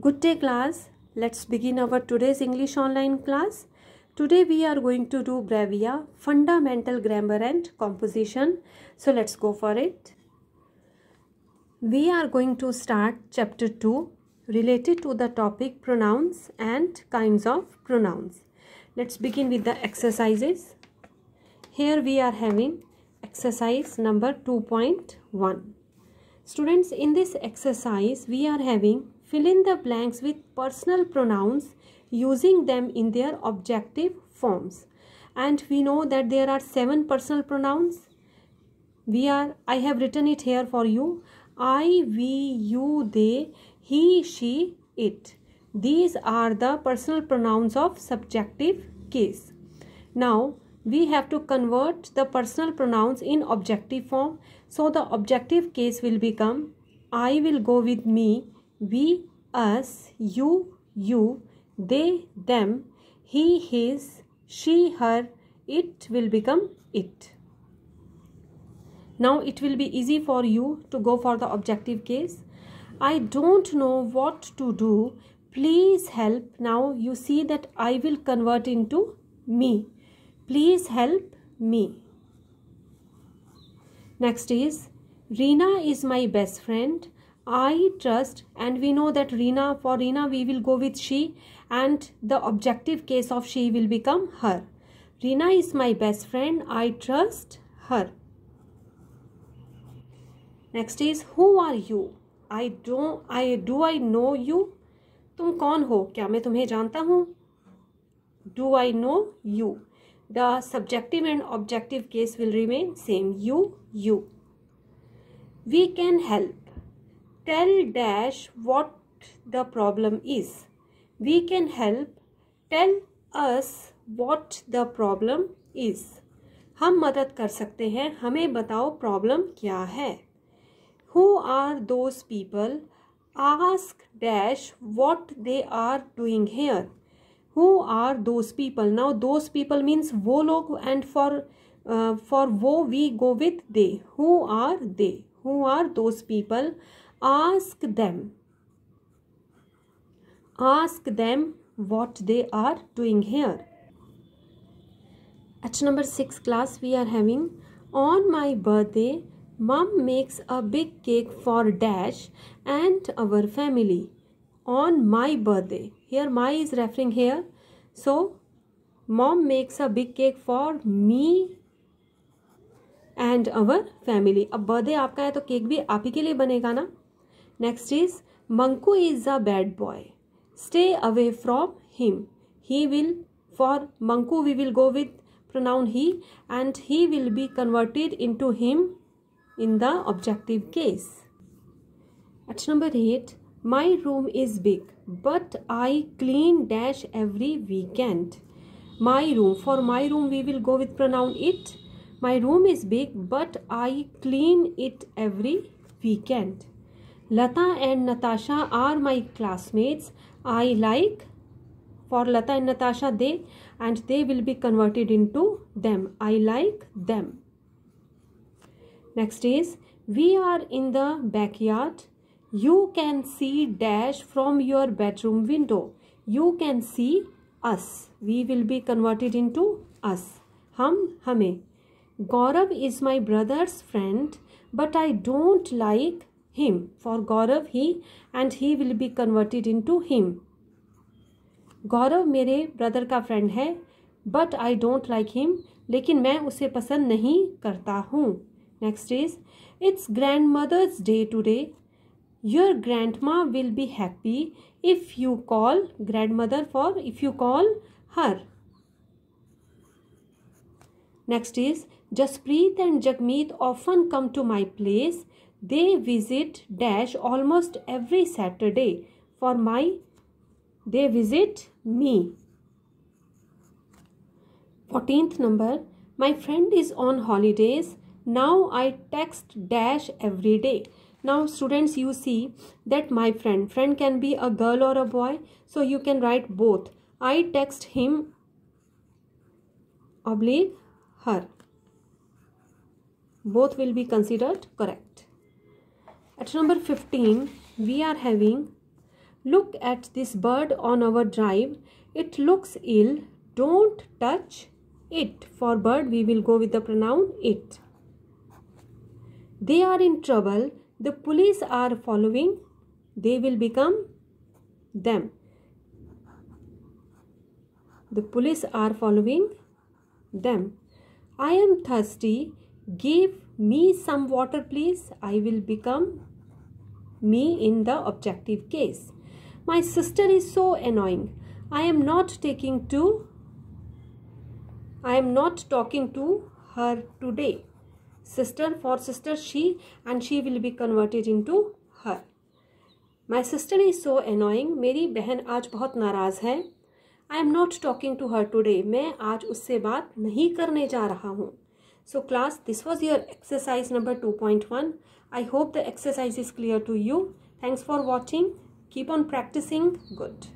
Good day class. Let's begin our today's English online class. Today we are going to do Bravia, Fundamental Grammar and Composition. So let's go for it. We are going to start chapter 2 related to the topic pronouns and kinds of pronouns. Let's begin with the exercises. Here we are having exercise number 2.1. Students, in this exercise we are having Fill in the blanks with personal pronouns using them in their objective forms. And we know that there are seven personal pronouns. We are, I have written it here for you. I, we, you, they, he, she, it. These are the personal pronouns of subjective case. Now, we have to convert the personal pronouns in objective form. So, the objective case will become I will go with me, we, us, you, you, they, them, he, his, she, her, it will become it. Now it will be easy for you to go for the objective case. I don't know what to do. Please help. Now you see that I will convert into me. Please help me. Next is Rina is my best friend. I trust and we know that Rina for Rina we will go with she and the objective case of she will become her. Rina is my best friend. I trust her. Next is who are you? I don't I do I know you? tum कौन ho kya main tumhe janta hu do i know you the subjective and objective case will remain same you you we can help tell dash what the problem is we can help tell us what the problem is हम मदद कर सकते हैं हमें बताओ problem क्या है who are those people ask dash what they are doing here who are those people now those people means वो लोग एंड फॉर फॉर वो we go with they who are they who are those people ask them ask them what they are doing here at number 6 class we are having on my birthday mom makes a big cake for dash and our family on my birthday here my is referring here so mom makes a big cake for me and our family अब birthday आपका है तो cake भी आप ही के लिए बनेगा ना Next is Manku is a bad boy. Stay away from him. He will, for Manku we will go with pronoun he and he will be converted into him in the objective case. At number 8, my room is big but I clean dash every weekend. My room, for my room we will go with pronoun it. My room is big but I clean it every weekend. Lata and Natasha are my classmates I like for Lata and Natasha they and they will be converted into them I like them next is we are in the backyard you can see dash from your bedroom window you can see us we will be converted into us हम हमें Gaurav is my brother's friend but I don't like him. For Gaurav he and he will be converted into him. Gaurav मेरे brother का friend है but I don't like him लेकिन मैं उसे पसंद नहीं करता हूँ next is it's grandmother's day today your grand माँ will be happy if you call grandmother for if you call her next is Jaspreet and Jagmeet often come to my place They visit dash almost every Saturday for my they visit me. 14th number my friend is on holidays now I text dash every day. Now students you see that my friend friend can be a girl or a boy so you can write both. I text him oblique her. Both will be considered correct at number 15 we are having look at this bird on our drive it looks ill don't touch it for bird we will go with the pronoun it they are in trouble the police are following they will become them the police are following them i am thirsty give me some water please i will become me in the objective case. My sister is so annoying. I am not taking to I am not talking to her today. Sister for sister she and she will be converted into her. My sister is so annoying. मेरी बहन आज बहुत नाराज़ है I am not talking to her today. मैं आज उससे बात नहीं करने जा रहा हूँ So class, this was your exercise number 2.1. I hope the exercise is clear to you. Thanks for watching. Keep on practicing. Good.